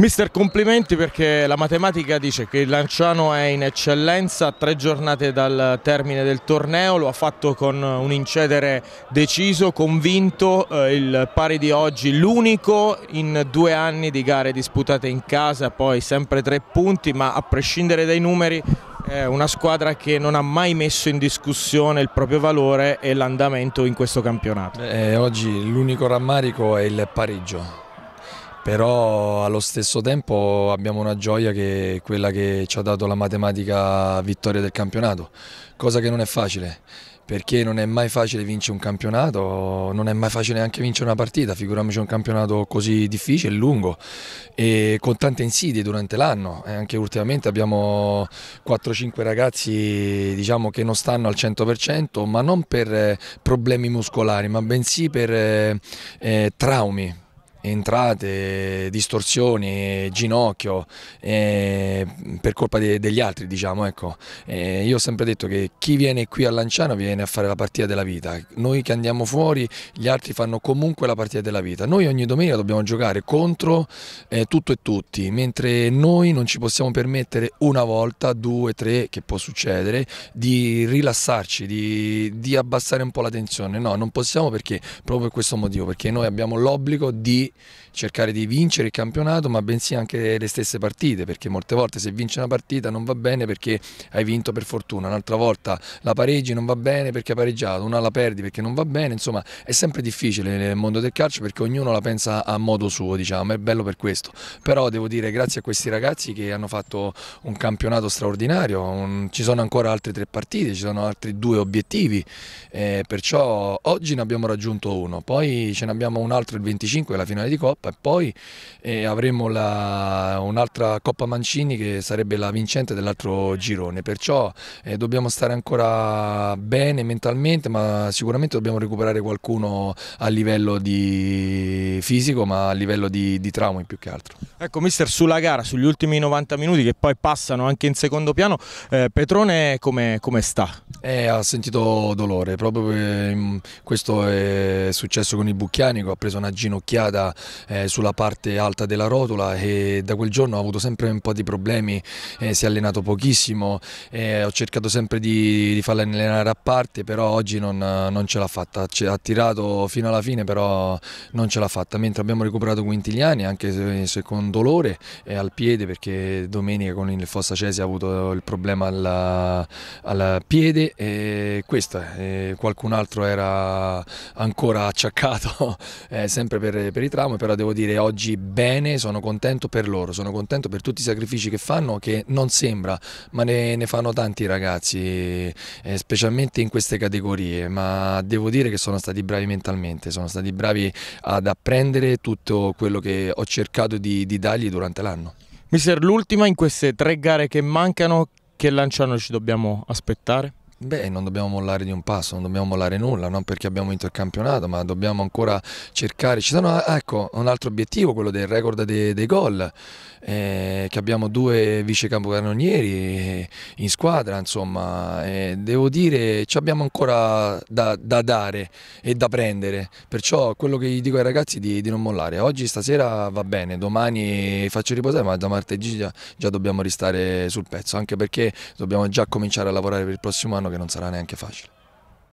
Mister, complimenti perché la matematica dice che il Lanciano è in eccellenza, a tre giornate dal termine del torneo, lo ha fatto con un incedere deciso, convinto, eh, il pari di oggi l'unico in due anni di gare disputate in casa, poi sempre tre punti, ma a prescindere dai numeri è una squadra che non ha mai messo in discussione il proprio valore e l'andamento in questo campionato. Eh, oggi l'unico rammarico è il pareggio però allo stesso tempo abbiamo una gioia che è quella che ci ha dato la matematica vittoria del campionato, cosa che non è facile perché non è mai facile vincere un campionato, non è mai facile neanche vincere una partita, figuriamoci un campionato così difficile, lungo e con tante insidie durante l'anno. Eh, anche ultimamente abbiamo 4-5 ragazzi diciamo, che non stanno al 100%, ma non per eh, problemi muscolari, ma bensì per eh, eh traumi entrate, distorsioni, ginocchio eh, per colpa de degli altri diciamo ecco. eh, io ho sempre detto che chi viene qui a Lanciano viene a fare la partita della vita noi che andiamo fuori gli altri fanno comunque la partita della vita noi ogni domenica dobbiamo giocare contro eh, tutto e tutti mentre noi non ci possiamo permettere una volta, due, tre che può succedere di rilassarci di, di abbassare un po' la tensione no non possiamo perché proprio per questo motivo perché noi abbiamo l'obbligo di cercare di vincere il campionato, ma bensì anche le stesse partite, perché molte volte se vince una partita non va bene perché hai vinto per fortuna, un'altra volta la pareggi non va bene perché hai pareggiato, una la perdi perché non va bene, insomma è sempre difficile nel mondo del calcio perché ognuno la pensa a modo suo, diciamo, è bello per questo. Però devo dire grazie a questi ragazzi che hanno fatto un campionato straordinario, un... ci sono ancora altre tre partite, ci sono altri due obiettivi, eh, perciò oggi ne abbiamo raggiunto uno, poi ce ne abbiamo un altro il 25 la finale finale di Coppa e poi eh, avremo un'altra Coppa Mancini che sarebbe la vincente dell'altro girone, perciò eh, dobbiamo stare ancora bene mentalmente ma sicuramente dobbiamo recuperare qualcuno a livello di fisico ma a livello di, di traumi più che altro. Ecco mister sulla gara, sugli ultimi 90 minuti che poi passano anche in secondo piano, eh, Petrone come, come sta? Eh, ha sentito dolore, proprio ehm, questo è successo con il Bucchianico, ha preso una ginocchiata eh, sulla parte alta della rotola e da quel giorno ho avuto sempre un po' di problemi, eh, si è allenato pochissimo, eh, ho cercato sempre di, di farla allenare a parte, però oggi non, non ce l'ha fatta, ha tirato fino alla fine però non ce l'ha fatta, mentre abbiamo recuperato Quintiliani anche se, se con dolore eh, al piede perché domenica con il Fossa Cesi ha avuto il problema al, al piede e questo è, eh, qualcun altro era ancora acciaccato eh, sempre per, per i tra reclamo, però devo dire oggi bene, sono contento per loro, sono contento per tutti i sacrifici che fanno, che non sembra, ma ne, ne fanno tanti ragazzi, eh, specialmente in queste categorie, ma devo dire che sono stati bravi mentalmente, sono stati bravi ad apprendere tutto quello che ho cercato di, di dargli durante l'anno. Mister, l'ultima in queste tre gare che mancano, che lanciano ci dobbiamo aspettare? Beh, non dobbiamo mollare di un passo, non dobbiamo mollare nulla, non perché abbiamo vinto il campionato, ma dobbiamo ancora cercare. Ci sono, ah, ecco, un altro obiettivo, quello del record dei, dei gol, eh, che abbiamo due vice capocannonieri in squadra, insomma, eh, devo dire, ci abbiamo ancora da, da, dare e da prendere. Perciò quello che gli dico ai ragazzi è di, di, non mollare. Oggi, stasera va bene, domani faccio riposare, ma da martedì già, già dobbiamo restare sul pezzo, anche perché dobbiamo già cominciare a lavorare per il prossimo anno che non sarà neanche facile.